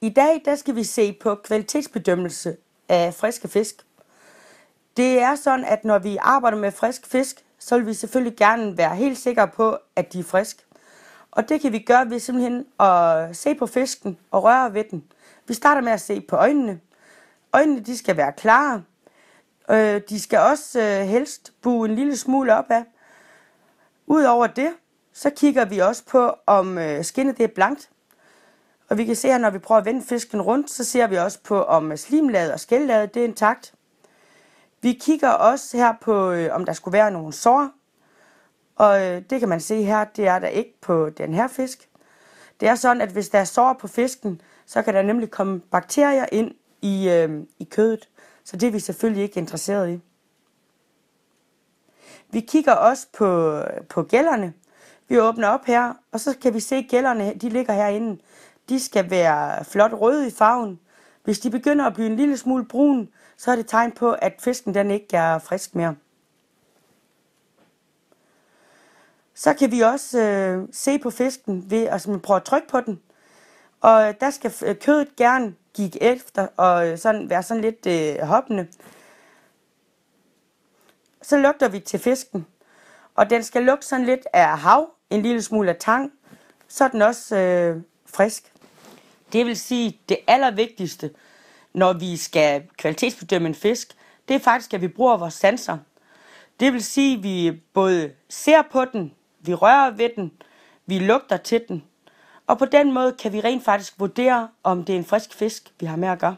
I dag der skal vi se på kvalitetsbedømmelse af friske fisk. Det er sådan, at når vi arbejder med frisk fisk, så vil vi selvfølgelig gerne være helt sikre på, at de er friske. Og det kan vi gøre ved simpelthen at se på fisken og røre ved den. Vi starter med at se på øjnene. Øjnene de skal være klare. Øh, de skal også øh, helst bue en lille smule opad. Udover det, så kigger vi også på, om øh, skinnet det er blankt. Og vi kan se her, når vi prøver at vende fisken rundt, så ser vi også på, om slimlaget og skældlaget det er intakt. Vi kigger også her på, øh, om der skulle være nogle sår. Og øh, det kan man se her, det er der ikke på den her fisk. Det er sådan, at hvis der er sår på fisken, så kan der nemlig komme bakterier ind i, øh, i kødet. Så det er vi selvfølgelig ikke interesseret i. Vi kigger også på, øh, på gælderne. Vi åbner op her, og så kan vi se, at gælderne de ligger herinde de skal være flot røde i farven. Hvis de begynder at blive en lille smule brun, så er det tegn på, at fisken den ikke er frisk mere. Så kan vi også øh, se på fisken ved at altså, man prøver at trykke på den. Og øh, der skal øh, kødet gerne gik efter og øh, sådan, være sådan lidt øh, hoppende. Så lugter vi til fisken. Og den skal lugte sådan lidt af hav, en lille smule af tang, så er den også øh, frisk. Det vil sige, det allervigtigste, når vi skal kvalitetsbedømme en fisk, det er faktisk, at vi bruger vores sanser. Det vil sige, at vi både ser på den, vi rører ved den, vi lugter til den, og på den måde kan vi rent faktisk vurdere, om det er en frisk fisk, vi har med at gøre.